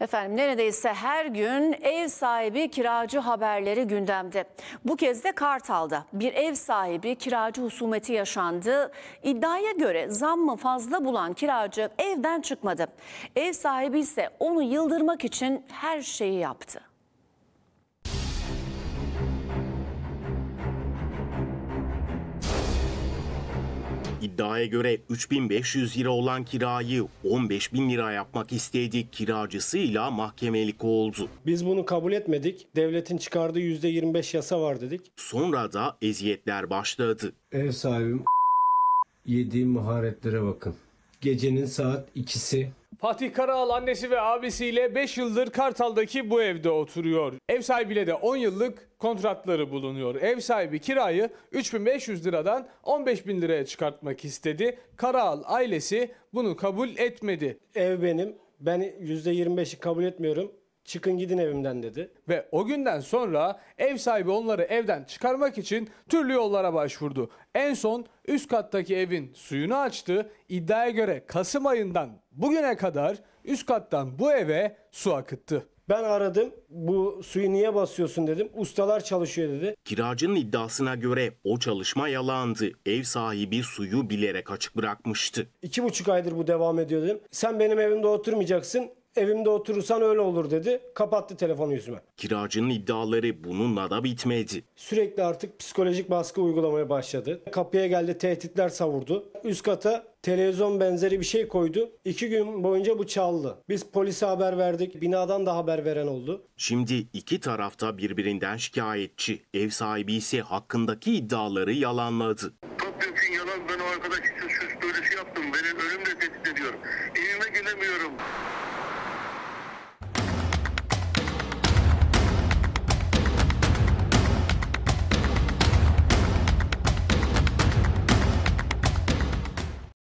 Efendim neredeyse her gün ev sahibi kiracı haberleri gündemde. Bu kez de Kartal'da bir ev sahibi kiracı husumeti yaşandı. İddiaya göre zammı fazla bulan kiracı evden çıkmadı. Ev sahibi ise onu yıldırmak için her şeyi yaptı. İddiaya göre 3500 lira olan kirayı 15000 lira yapmak istediği kiracısıyla mahkemelik oldu. Biz bunu kabul etmedik. Devletin çıkardığı %25 yasa var dedik. Sonra da eziyetler başladı. Ev sahibim yediğim maharetlere bakın. Gecenin saat ikisi. Fatih Karaal annesi ve abisiyle 5 yıldır Kartal'daki bu evde oturuyor. Ev sahibiyle de 10 yıllık kontratları bulunuyor. Ev sahibi kirayı 3500 liradan 15000 liraya çıkartmak istedi. Karaal ailesi bunu kabul etmedi. Ev benim. Ben %25'i kabul etmiyorum. Çıkın gidin evimden dedi. Ve o günden sonra ev sahibi onları evden çıkarmak için türlü yollara başvurdu. En son üst kattaki evin suyunu açtı. İddiaya göre Kasım ayından bugüne kadar üst kattan bu eve su akıttı. Ben aradım. Bu suyu niye basıyorsun dedim. Ustalar çalışıyor dedi. Kiracının iddiasına göre o çalışma yalandı. Ev sahibi suyu bilerek açık bırakmıştı. İki buçuk aydır bu devam ediyor dedim. Sen benim evimde oturmayacaksın. Evimde oturursan öyle olur dedi. Kapattı telefonu yüzüme. Kiracının iddiaları bununla da bitmedi. Sürekli artık psikolojik baskı uygulamaya başladı. Kapıya geldi tehditler savurdu. Üst kata televizyon benzeri bir şey koydu. İki gün boyunca bu çaldı. Biz polise haber verdik. Binadan da haber veren oldu. Şimdi iki tarafta birbirinden şikayetçi. Ev sahibi ise hakkındaki iddiaları yalanladı. Topluyorsun yalan ben o arkadaş için suç duyurusu yaptım. Beni ölümle tehdit ediyorum. Evime gelemiyorum.